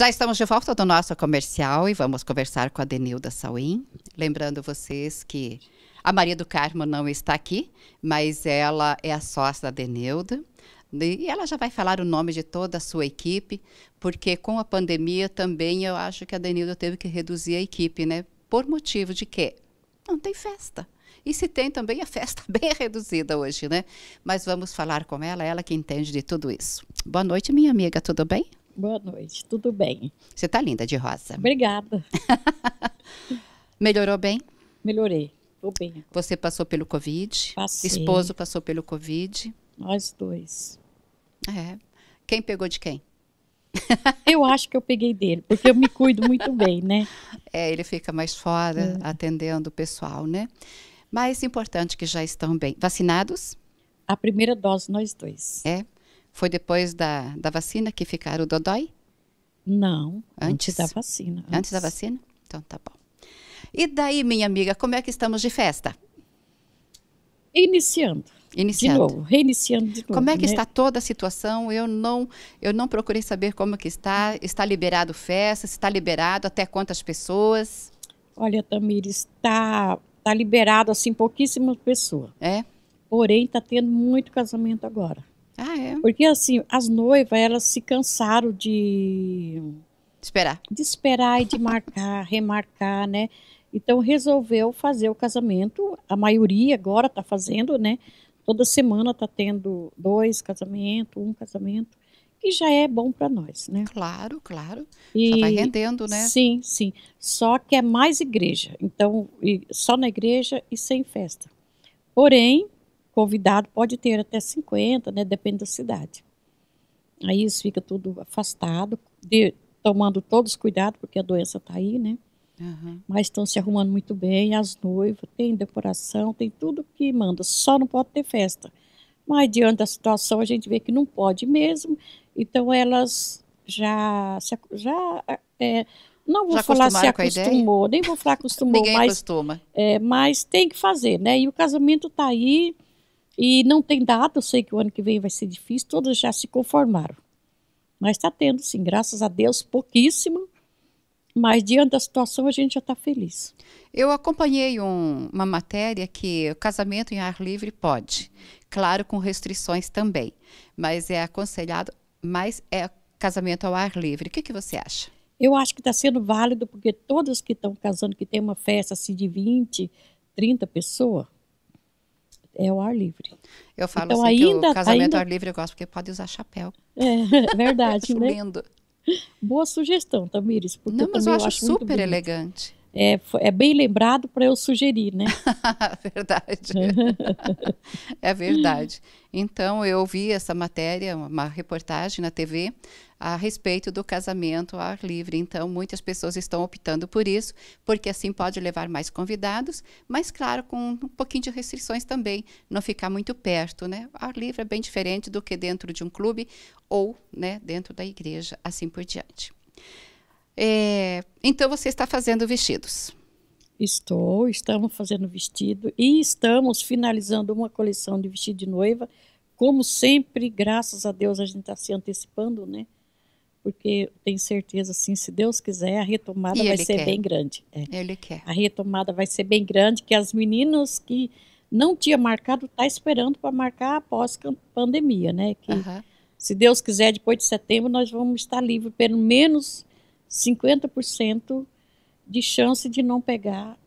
Já estamos de volta do nosso comercial e vamos conversar com a Denilda Sauim. Lembrando vocês que a Maria do Carmo não está aqui, mas ela é a sócia da Denilda. E ela já vai falar o nome de toda a sua equipe, porque com a pandemia também eu acho que a Denilda teve que reduzir a equipe, né? Por motivo de que não tem festa. E se tem também a festa bem reduzida hoje, né? Mas vamos falar com ela, ela que entende de tudo isso. Boa noite, minha amiga, tudo bem? Boa noite, tudo bem? Você tá linda de rosa. Obrigada. Melhorou bem? Melhorei, tô bem. Você passou pelo Covid? Passei. Esposo passou pelo Covid? Nós dois. É. Quem pegou de quem? eu acho que eu peguei dele, porque eu me cuido muito bem, né? É, ele fica mais fora é. atendendo o pessoal, né? Mas importante que já estão bem. Vacinados? A primeira dose, nós dois. É. Foi depois da, da vacina que ficaram dodói? Não, antes, antes da vacina. Antes. antes da vacina? Então tá bom. E daí, minha amiga, como é que estamos de festa? Iniciando. Iniciando. De novo, reiniciando de novo. Como é que né? está toda a situação? Eu não, eu não procurei saber como que está. Está liberado festa? Está liberado até quantas pessoas? Olha, Tamir, está, está liberado assim pouquíssimas pessoas. É. Porém, está tendo muito casamento agora. Ah, é? Porque assim, as noivas, elas se cansaram de... Esperar. De esperar e de marcar, remarcar, né? Então resolveu fazer o casamento. A maioria agora está fazendo, né? Toda semana está tendo dois casamentos, um casamento, que já é bom para nós, né? Claro, claro. E, já vai rendendo, né? Sim, sim. Só que é mais igreja. Então, só na igreja e sem festa. Porém, convidado pode ter até 50, né, depende da cidade. Aí isso fica tudo afastado, de, tomando todos cuidado, porque a doença está aí, né? Uhum. Mas estão se arrumando muito bem, as noivas, tem decoração, tem tudo que manda, só não pode ter festa. Mas diante da situação a gente vê que não pode mesmo, então elas já, já é, não vou já falar se acostumou, nem vou falar acostumou, Ninguém mas, acostuma. É, mas tem que fazer, né? E o casamento está aí, e não tem data, eu sei que o ano que vem vai ser difícil, todos já se conformaram. Mas está tendo, sim, graças a Deus, pouquíssimo. Mas diante da situação, a gente já está feliz. Eu acompanhei um, uma matéria que o casamento em ar livre pode. Claro, com restrições também. Mas é aconselhado, mas é casamento ao ar livre. O que, que você acha? Eu acho que está sendo válido, porque todos que estão casando, que tem uma festa assim, de 20, 30 pessoas, é o ar livre. Eu falo então, assim ainda, que o casamento ainda... ao ar livre eu gosto, porque pode usar chapéu. É, verdade, é né? lindo. Boa sugestão, Tamires. Não, mas eu, eu acho, acho super elegante. É, é, bem lembrado para eu sugerir, né? verdade. é verdade. Então, eu vi essa matéria, uma reportagem na TV, a respeito do casamento ao ar livre. Então, muitas pessoas estão optando por isso, porque assim pode levar mais convidados, mas claro, com um pouquinho de restrições também, não ficar muito perto, né? O ar livre é bem diferente do que dentro de um clube ou, né, dentro da igreja, assim por diante. É, então, você está fazendo vestidos. Estou, estamos fazendo vestido e estamos finalizando uma coleção de vestido de noiva. Como sempre, graças a Deus, a gente está se antecipando, né? porque tenho certeza, assim, se Deus quiser, a retomada vai ser quer. bem grande. É. Ele quer. A retomada vai ser bem grande, que as meninas que não tinha marcado tá esperando para marcar após pandemia, né? Que se Deus quiser, depois de setembro nós vamos estar livres pelo menos 50% de chance de não pegar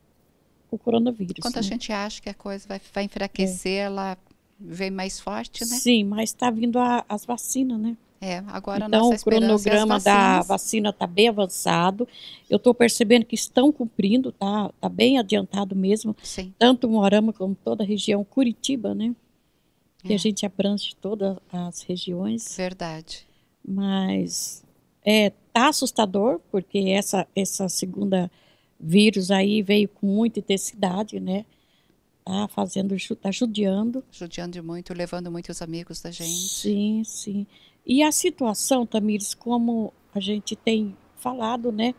o coronavírus. quanto né? a gente acha que a coisa vai, vai é. enfraquecer, é. ela vem mais forte, né? Sim, mas está vindo a, as vacinas, né? É, agora então, o é cronograma da vacina está bem avançado. Eu estou percebendo que estão cumprindo, tá, tá bem adiantado mesmo. Sim. Tanto Morama como toda a região Curitiba, né? Que a é. gente abrange todas as regiões. Verdade. Mas é tá assustador porque essa essa segunda vírus aí veio com muita intensidade, né? Tá fazendo, tá judiando. Judiando muito, levando muitos amigos da gente. Sim, sim. E a situação, Tamires, como a gente tem falado, né?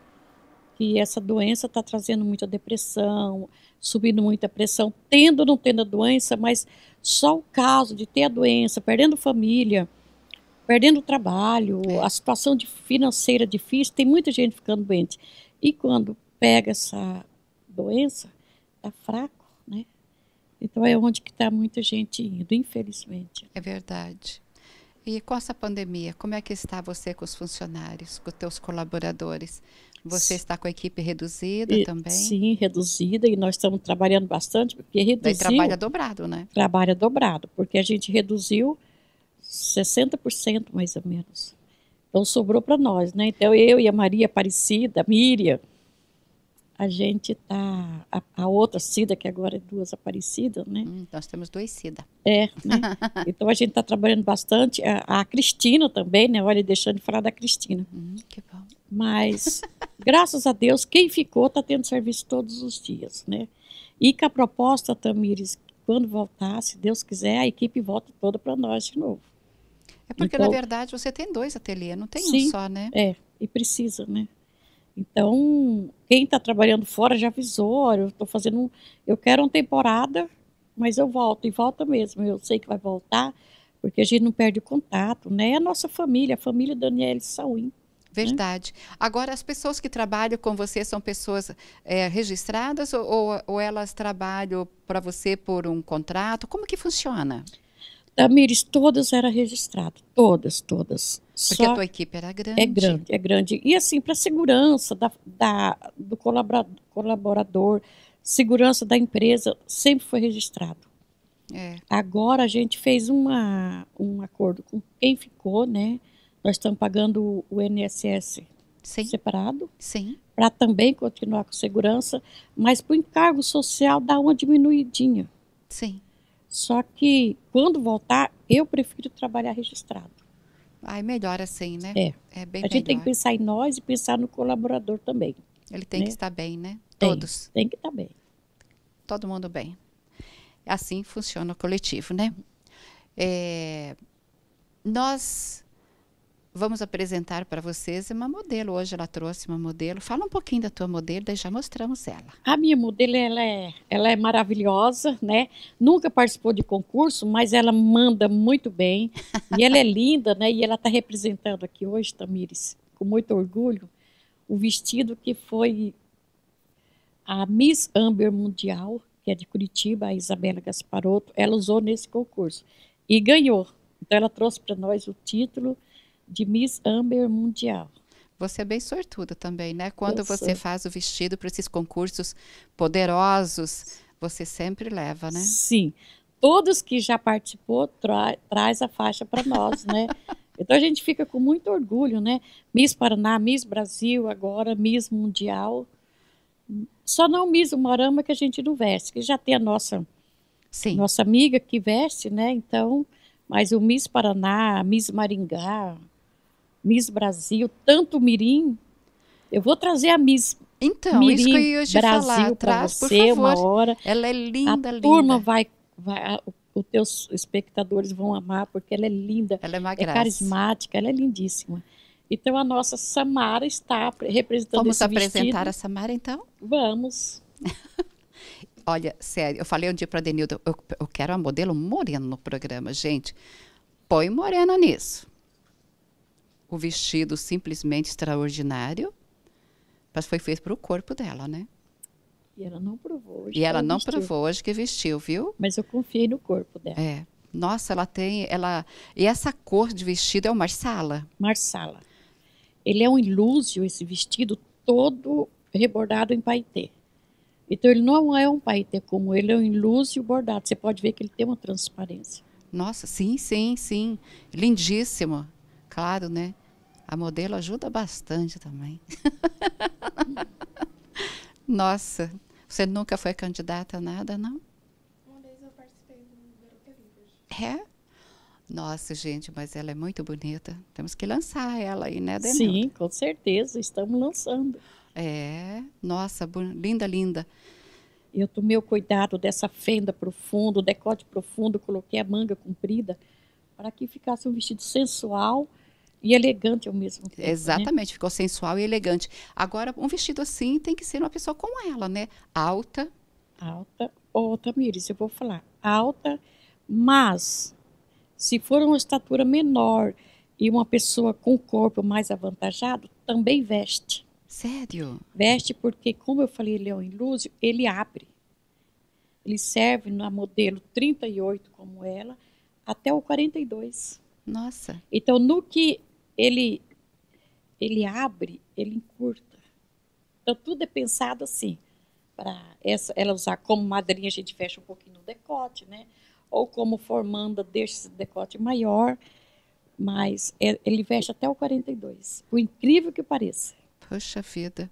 Que essa doença está trazendo muita depressão, subindo muita pressão, tendo ou não tendo a doença, mas só o caso de ter a doença, perdendo família, perdendo trabalho, a situação de financeira difícil, tem muita gente ficando doente. E quando pega essa doença, está fraco, né? Então é onde que está muita gente indo, infelizmente. É verdade. E com essa pandemia, como é que está você com os funcionários, com os teus colaboradores? Você está com a equipe reduzida e, também? Sim, reduzida, e nós estamos trabalhando bastante, porque reduziu... E trabalha dobrado, né? Trabalha dobrado, porque a gente reduziu 60% mais ou menos. Então sobrou para nós, né? Então eu e a Maria Aparecida, a Miriam, a gente está. A, a, outra Cida, que agora é duas Aparecidas, né? Hum, nós temos duas Cida. É, né? Então a gente está trabalhando bastante. A, a, Cristina também, né? Olha, deixando de falar da Cristina. Hum, que bom. Mas, graças a Deus, quem ficou está tendo serviço todos os dias, né? E com a proposta, Tamires, quando voltar, se Deus quiser, a equipe volta toda para nós de novo. É porque, então, na verdade, você tem dois ateliês, não tem sim, um só, né? É, e precisa, né? Então, quem está trabalhando fora já avisou, olha, eu estou fazendo, um, eu quero uma temporada, mas eu volto, e volta mesmo, eu sei que vai voltar, porque a gente não perde o contato, né? É a nossa família, a família Daniele Sauim. Né? Verdade. Né? Agora, as pessoas que trabalham com você são pessoas é, registradas ou, ou, ou elas trabalham para você por um contrato? Como que funciona? Tamires, todas eram registradas, todas, todas. Porque Só a tua equipe era grande. É grande, é grande. E assim, para segurança da, da, do colaborador, colaborador, segurança da empresa, sempre foi registrado. É. Agora a gente fez uma, um acordo com quem ficou, né? Nós estamos pagando o INSS Sim. separado. Sim. Para também continuar com segurança, mas para o encargo social dá uma diminuidinha. Sim. Só que quando voltar, eu prefiro trabalhar registrado. Aí melhor assim, né? É. é bem a gente melhor. tem que pensar em nós e pensar no colaborador também. Ele tem né? que estar bem, né? Tem, Todos. Tem que estar bem. Todo mundo bem. Assim funciona o coletivo, né? É, nós vamos apresentar para vocês uma modelo. Hoje ela trouxe uma modelo. Fala um pouquinho da tua modelo, daí já mostramos ela. A minha modelo, ela é, ela é maravilhosa, né? Nunca participou de concurso, mas ela manda muito bem. E ela é linda, né? E ela está representando aqui hoje, Tamires, com muito orgulho, o vestido que foi a Miss Amber Mundial, que é de Curitiba, a Isabela Gasparotto, ela usou nesse concurso e ganhou. Então ela trouxe para nós o título de Miss Amber Mundial. Você é bem sortuda também, né? Quando eu você sou. faz o vestido para esses concursos poderosos, você sempre leva, né? Sim. Todos que já participou tra traz a faixa para nós, né? Então a gente fica com muito orgulho, né? Miss Paraná, Miss Brasil, agora Miss Mundial. Só não Miss Morama que a gente não veste, que já tem a nossa Sim. nossa amiga que veste, né? Então, mas o Miss Paraná, Miss Maringá, Miss Brasil, tanto Mirim. Eu vou trazer a Miss então, Mirim isso que eu ia te Brasil para você uma hora. Ela é linda, a linda. A turma vai, vai os teus espectadores vão amar porque ela é linda. Ela é uma é graça. É carismática, ela é lindíssima. Então a nossa Samara está representando Vamos apresentar vestido. a Samara então? Vamos. Olha, sério, eu falei um dia para a Denilda, eu, eu quero uma modelo morena no programa, gente. Põe morena nisso o vestido simplesmente extraordinário, mas foi feito para o corpo dela, né? E ela não provou. e ela, ela não vestiu. provou hoje que vestiu, viu? Mas eu confiei no corpo dela. É. Nossa, ela tem, ela e essa cor de vestido é o marsala. Marsala. Ele é um ilusio esse vestido todo rebordado em paetê. Então ele não é um paetê como ele é um ilúsio bordado. Você pode ver que ele tem uma transparência. Nossa, sim, sim, sim. Lindíssimo claro, né? A modelo ajuda bastante também. Nossa, você nunca foi candidata a nada, não? Uma vez eu participei do Garoto Livre. É? Nossa, gente, mas ela é muito bonita. Temos que lançar ela aí, né, Denilda? Sim, com certeza, estamos lançando. É, nossa, linda, linda. Eu tomei o cuidado dessa fenda profunda, o decote profundo, coloquei a manga comprida para que ficasse um vestido sensual, e elegante ao mesmo tempo. Né? Exatamente, né? ficou sensual e elegante. Agora, um vestido assim tem que ser uma pessoa como ela, né? Alta. Alta. Ô, oh, Tamires, eu vou falar. Alta, mas se for uma estatura menor e uma pessoa com corpo mais avantajado, também veste. Sério? Veste porque, como eu falei, Leão e é Lúcio, ele abre. Ele serve na modelo 38, como ela, até o 42. Nossa. Então, no que ele, ele abre, ele encurta. Então tudo é pensado assim, para ela usar como madrinha a gente fecha um pouquinho no decote, né? Ou como formanda deixa esse decote maior, mas é, ele veste até o 42, por incrível que pareça. Poxa vida.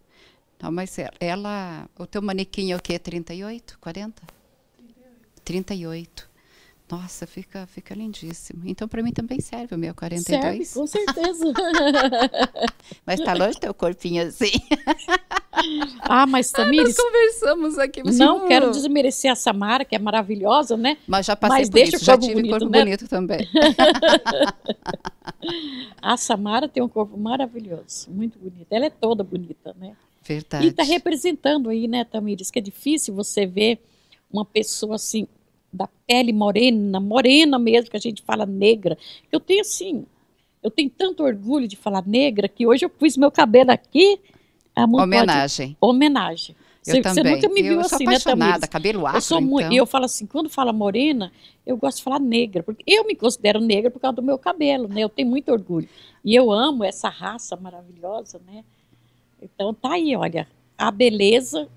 Não, mas é, ela, o teu manequim é o quê? 38, 40? 38. 38. Nossa, fica, fica lindíssimo. Então, para mim também serve o meu 42. Serve, com certeza. mas tá longe teu corpinho assim. ah, mas ah, Tamires... Ah, conversamos aqui. Mas não, não quero desmerecer a Samara, que é maravilhosa, né? Mas já passei mas por deixa isso, já tive bonito, corpo né? bonito também. a Samara tem um corpo maravilhoso, muito bonito. Ela é toda bonita, né? Tá Verdade. E está representando aí, né, Tamires, que é difícil você ver uma pessoa assim da pele morena, morena mesmo, que a gente fala negra. Eu tenho assim, eu tenho tanto orgulho de falar negra que hoje eu pus meu cabelo aqui. homenagem. Pode, homenagem. Eu você, também. nunca me viu eu assim, né, Tamires? cabelo afro, eu sou muito, então. E eu falo assim, quando fala morena, eu gosto de falar negra, porque eu me considero negra por causa do meu cabelo, né? Eu tenho muito orgulho. E eu amo essa raça maravilhosa, né? Então tá aí, olha, a beleza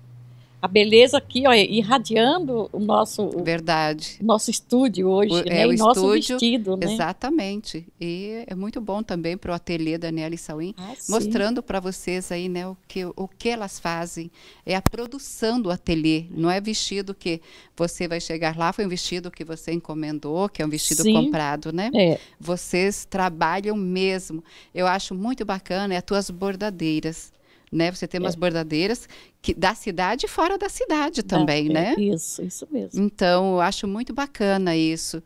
a beleza aqui, ó, irradiando o nosso verdade, o nosso estúdio hoje, o, né? É, o e nosso estúdio, vestido, né? Exatamente. E é muito bom também para o ateliê da Nelly Sauim, ah, mostrando para vocês aí, né, o que o que elas fazem, é a produção do ateliê, não é vestido que você vai chegar lá, foi um vestido que você encomendou, que é um vestido sim. comprado, né? É. Vocês trabalham mesmo. Eu acho muito bacana é as tuas bordadeiras né? Você tem umas é. bordadeiras que, da cidade e fora da cidade também, né? É, isso, isso mesmo. Então, eu acho muito bacana isso.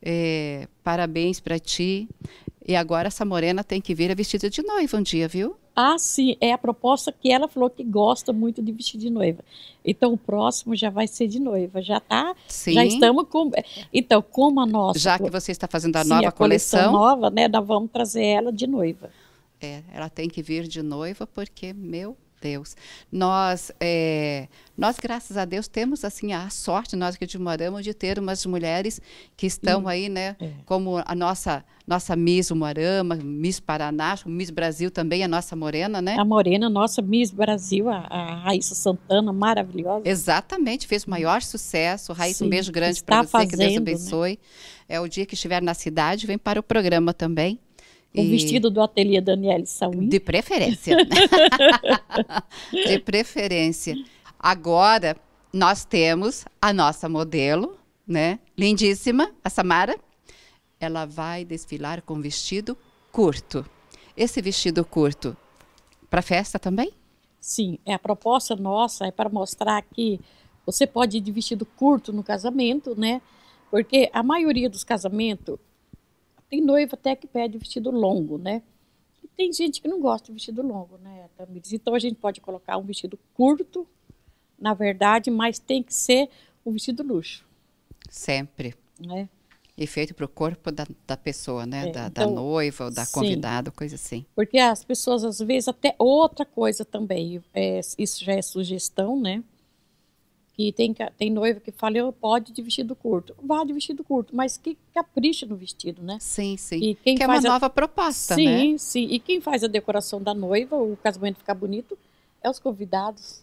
É, parabéns para ti. E agora essa morena tem que vir vestida de noiva um dia, viu? Ah, sim, é a proposta que ela falou que gosta muito de vestir de noiva. Então o próximo já vai ser de noiva, já tá? Sim. Já estamos com Então, como a nossa Já que você está fazendo a sim, nova a coleção, coleção nova, né, nós vamos trazer ela de noiva. É, ela tem que vir de noiva porque, meu Deus, nós, é, nós graças a Deus temos assim a sorte nós que moramos de ter umas mulheres que estão hum, aí, né? É. Como a nossa nossa Miss Moarama Miss Paraná, Miss Brasil também, a nossa Morena, né? A Morena, nossa Miss Brasil, a, a Raíssa Santana, maravilhosa. Exatamente, fez o maior sucesso. Raíssa, Sim, um beijo grande para você, fazendo, que Deus abençoe. Né? É o dia que estiver na cidade, vem para o programa também. O e... vestido do ateliê Daniele Saúl. De preferência. de preferência. Agora, nós temos a nossa modelo, né? Lindíssima, a Samara. Ela vai desfilar com vestido curto. Esse vestido curto, para festa também? Sim, é a proposta nossa é para mostrar que você pode ir de vestido curto no casamento, né? Porque a maioria dos casamentos tem noiva até que pede vestido longo, né? E tem gente que não gosta de vestido longo, né, Tamires? Então a gente pode colocar um vestido curto, na verdade, mas tem que ser um vestido luxo. Sempre. Né? E feito para o corpo da, da pessoa, né? É, da, então, da, noiva ou da sim. convidada, coisa assim. Porque as pessoas, às vezes, até outra coisa também, é, isso já é sugestão, né? que tem, tem noiva que fala, eu pode de vestido curto. Vá de vestido curto, mas que capricha no vestido, né? Sim, sim. E quem que é uma a... nova proposta, sim, né? Sim, sim. E quem faz a decoração da noiva, o casamento ficar bonito, é os convidados.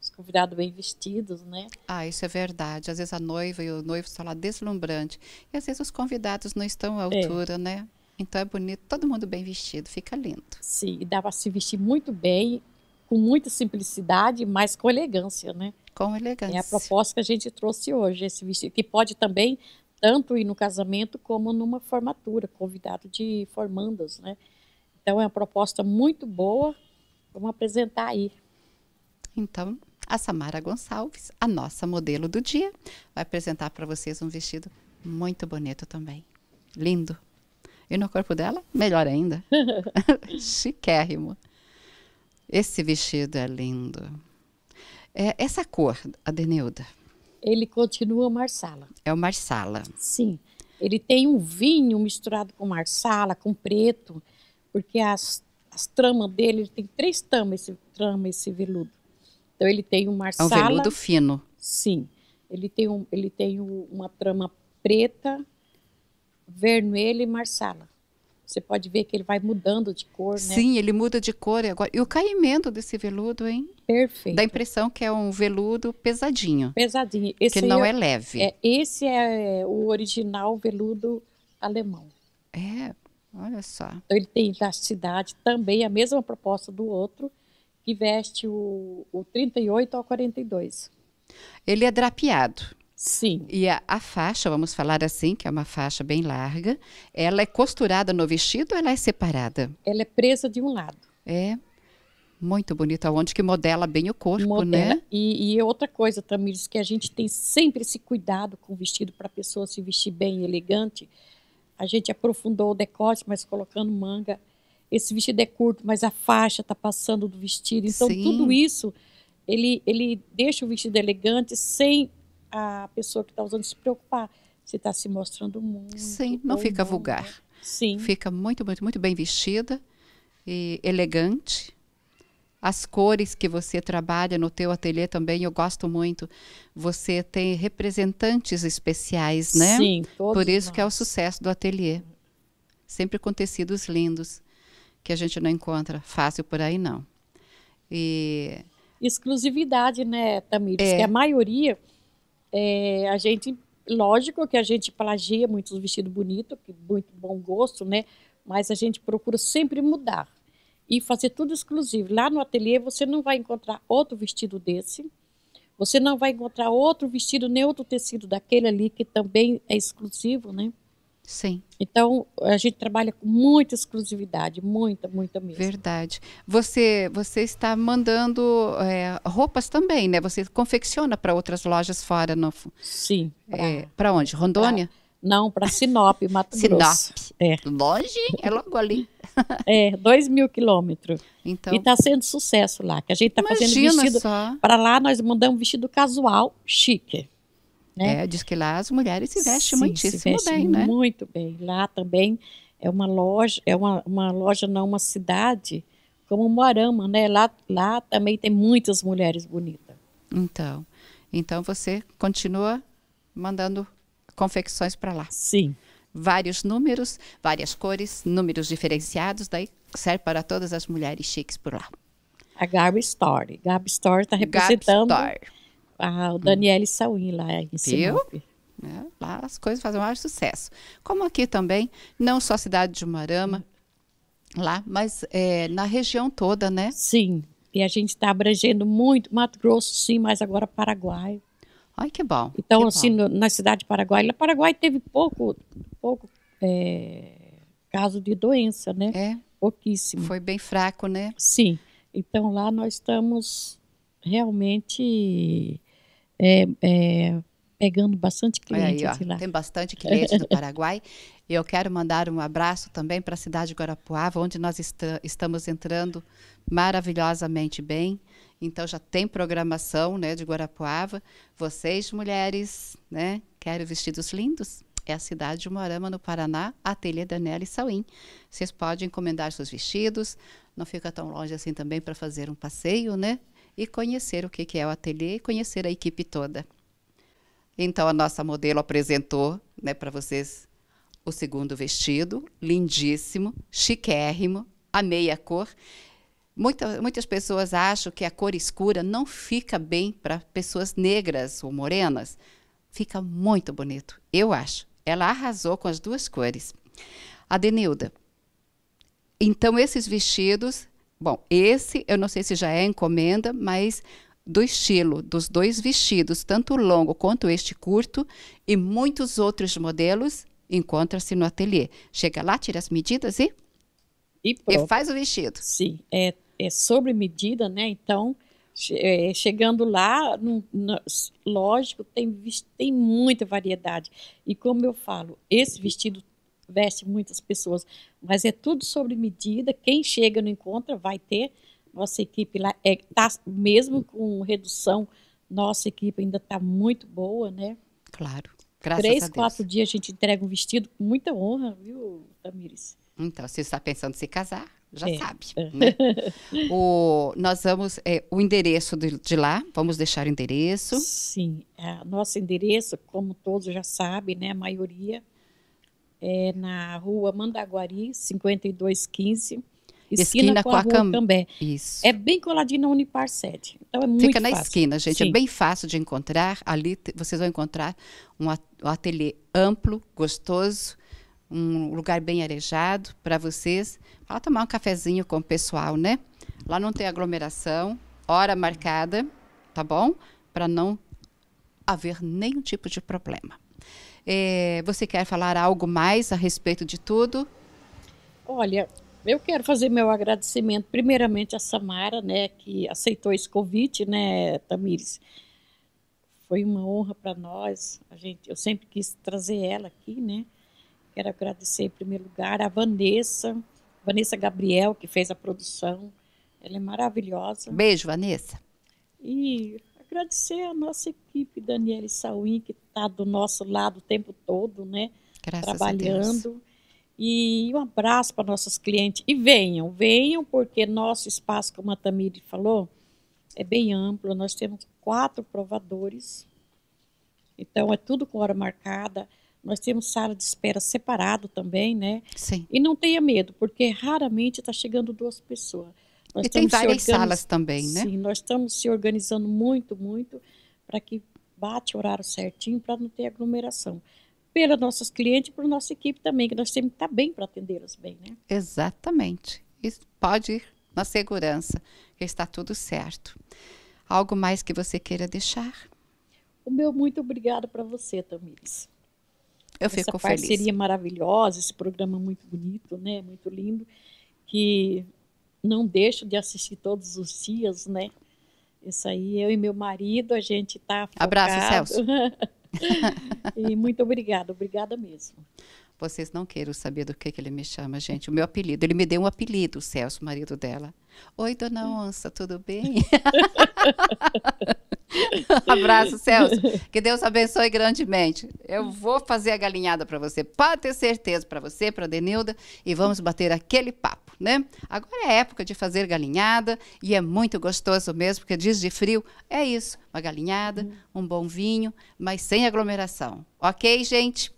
Os convidados bem vestidos, né? Ah, isso é verdade. Às vezes a noiva e o noivo estão lá deslumbrante. E às vezes os convidados não estão à é. altura, é. né? Então é bonito, todo mundo bem vestido, fica lindo. Sim, e dá para se vestir muito bem, com muita simplicidade, mas com elegância, né? Com elegância. É a proposta que a gente trouxe hoje, esse vestido, que pode também tanto ir no casamento como numa formatura, convidado de formandas, né? Então é uma proposta muito boa, vamos apresentar aí. Então, a Samara Gonçalves, a nossa modelo do dia, vai apresentar para vocês um vestido muito bonito também. Lindo. E no corpo dela, melhor ainda. Chiquérrimo. Esse vestido é lindo. É, essa cor, Adeneuda? Ele continua marsala. É o marsala. Sim. Ele tem um vinho misturado com marsala, com preto, porque as, as tramas dele, ele tem três tramas, esse trama, esse veludo. Então ele tem um marsala. É um veludo fino. Sim. Ele tem, um, ele tem uma trama preta, vermelha e marsala. Você pode ver que ele vai mudando de cor, né? Sim, ele muda de cor agora. E o caimento desse veludo, hein? Perfeito. Dá a impressão que é um veludo pesadinho. Pesadinho. Esse que não é, é leve. É, esse é, é o original veludo alemão. É, olha só. Então ele tem elasticidade também, a mesma proposta do outro, que veste o, o 38 ao 42. Ele é drapeado. Sim. E a, a, faixa, vamos falar assim, que é uma faixa bem larga, ela é costurada no vestido ou ela é separada? Ela é presa de um lado. É. Muito bonita, onde que modela bem o corpo, né? modela. né? E, e é outra coisa, Tamires, que a gente tem sempre esse cuidado com o vestido para a pessoa se vestir bem elegante. A gente aprofundou o decote, mas colocando manga. Esse vestido é curto, mas a faixa está passando do vestido. Então, Sim. tudo isso, ele, ele deixa o vestido elegante sem a pessoa que está usando se preocupar se está se mostrando muito. Sim, não fica vulgar. Né? Sim. Fica muito, muito, muito bem vestida e elegante. As cores que você trabalha no teu ateliê também, eu gosto muito. Você tem representantes especiais, né? Sim, todos Por isso nós. que é o sucesso do ateliê. Sempre com tecidos lindos, que a gente não encontra fácil por aí, não. E... Exclusividade, né, Tamires? É. Que a maioria é, a gente, lógico que a gente plagia muitos vestidos bonitos, muito bom gosto, né? Mas a gente procura sempre mudar e fazer tudo exclusivo. Lá no ateliê você não vai encontrar outro vestido desse, você não vai encontrar outro vestido, nem outro tecido daquele ali que também é exclusivo, né? Sim. Então, a gente trabalha com muita exclusividade, muita, muita mesmo. Verdade. Você, você está mandando é, roupas também, né? Você confecciona para outras lojas fora. No, Sim. Eh, para é, onde? Rondônia? Pra, não, para Sinop, Mato Sinop. Grosso. É. Longe, é logo ali. é, dois mil quilômetros. Então, e está sendo sucesso lá, que a gente está fazendo vestido. Para lá, nós mandamos vestido casual, chique. Né? É, diz que lá as mulheres se vestem Sim, muitíssimo se vestem bem, né? Muito bem. Lá também é uma loja, é uma, uma loja, não uma cidade, como Moarama, né? Lá, lá também tem muitas mulheres bonitas. Então, então você continua mandando confecções para lá. Sim. Vários números, várias cores, números diferenciados, daí serve para todas as mulheres chiques por lá. A Gab Story, Gab Store está representando. Gab Store a hum. Daniele Sauin lá em Sinop. Né? Lá as coisas fazem mais sucesso. Como aqui também, não só a cidade de Marama hum. lá, mas é, na região toda, né? Sim. E a gente está abrangendo muito Mato Grosso, sim, mas agora Paraguai. Ai, que bom. Então, que assim, bom. No, na cidade de Paraguai, Paraguai teve pouco, pouco é, caso de doença, né? É. Pouquíssimo. Foi bem fraco, né? Sim. Então, lá nós estamos realmente é, é, pegando bastante cliente aí, ó, lá. Tem bastante cliente do Paraguai. E eu quero mandar um abraço também para a cidade de Guarapuava, onde nós estamos entrando maravilhosamente bem. Então já tem programação, né, de Guarapuava. Vocês mulheres, né, querem vestidos lindos? É a cidade de Morama, no Paraná, Ateliê Daniela e Sauim. Vocês podem encomendar seus vestidos, não fica tão longe assim também para fazer um passeio, né? e conhecer o que é o ateliê e conhecer a equipe toda. Então, a nossa modelo apresentou né, para vocês o segundo vestido, lindíssimo, chiquérrimo, a meia cor. Muita, muitas pessoas acham que a cor escura não fica bem para pessoas negras ou morenas. Fica muito bonito, eu acho. Ela arrasou com as duas cores. A Denilda. Então, esses vestidos Bom, esse eu não sei se já é encomenda, mas do estilo dos dois vestidos, tanto o longo quanto este curto, e muitos outros modelos, encontra-se no ateliê. Chega lá, tira as medidas e e, e faz o vestido. Sim, é, é sobre medida, né? Então, é, chegando lá, no, no, lógico, tem, tem muita variedade. E como eu falo, esse vestido veste muitas pessoas, mas é tudo sobre medida. Quem chega no encontro vai ter. Nossa equipe lá é, tá mesmo com redução, nossa equipe ainda está muito boa, né? Claro. Graças Três, quatro dias a gente entrega um vestido com muita honra, viu, Tamires? Então, se está pensando em se casar, já é. sabe. Né? o, nós vamos. É, o endereço de, de, lá, vamos deixar o endereço. Sim, é, nosso endereço, como todos já sabem, né? A maioria é, na rua Mandaguari, 5215. Esquina, esquina com a, com a Cam... também. Isso. É bem coladinho na Unipar 7. Então é muito Fica na fácil. esquina, gente. É Sim. É bem fácil de encontrar. Ali vocês vão encontrar um ateliê amplo, gostoso, um lugar bem arejado para vocês. Para tomar um cafezinho com o pessoal, né? Lá não tem aglomeração, hora marcada, tá bom? Para não haver nenhum tipo de problema. É, você quer falar algo mais a respeito de tudo? Olha, eu quero fazer meu agradecimento primeiramente a Samara, né, que aceitou esse convite, né, Tamires. Foi uma honra para nós. A gente, eu sempre quis trazer ela aqui, né? Quero agradecer em primeiro lugar a Vanessa, Vanessa Gabriel, que fez a produção. Ela é maravilhosa. Beijo, Vanessa. E agradecer a nossa equipe, Daniela Sauim, que está do nosso lado o tempo todo, né? Graças trabalhando. E um abraço para nossos clientes. E venham, venham, porque nosso espaço, como a Tamiri falou, é bem amplo. Nós temos quatro provadores. Então, é tudo com hora marcada. Nós temos sala de espera separado também, né? Sim. E não tenha medo, porque raramente está chegando duas pessoas. Nós e tem várias salas também, né? Sim, nós estamos se organizando muito, muito para que bate o horário certinho para não ter aglomeração. Pelas nossas clientes e para nossa equipe também, que nós temos que estar tá bem para atendê-las bem, né? Exatamente. Isso pode ir na segurança, que está tudo certo. Algo mais que você queira deixar? O meu muito obrigado para você, Tamires. Eu Essa fico feliz. Essa parceria maravilhosa, esse programa muito bonito, né? Muito lindo, que não deixo de assistir todos os dias, né? Isso aí, eu e meu marido, a gente está. Abraço, Celso. e muito obrigada, obrigada mesmo. Vocês não queiram saber do que, que ele me chama, gente. O meu apelido. Ele me deu um apelido, o Celso, marido dela. Oi, dona hum. Onça, tudo bem? Abraço, Celso. Que Deus abençoe grandemente. Eu vou fazer a galinhada para você, pode ter certeza, para você, para Denilda, e vamos bater aquele papo né? Agora é época de fazer galinhada e é muito gostoso mesmo, porque diz de frio, é isso, uma galinhada, hum. um bom vinho, mas sem aglomeração. OK, gente?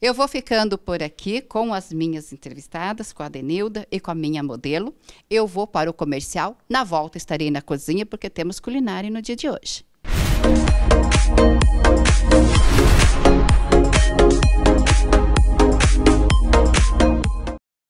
Eu vou ficando por aqui com as minhas entrevistadas, com a Denilda e com a minha modelo. Eu vou para o comercial. Na volta estarei na cozinha porque temos culinária no dia de hoje. Música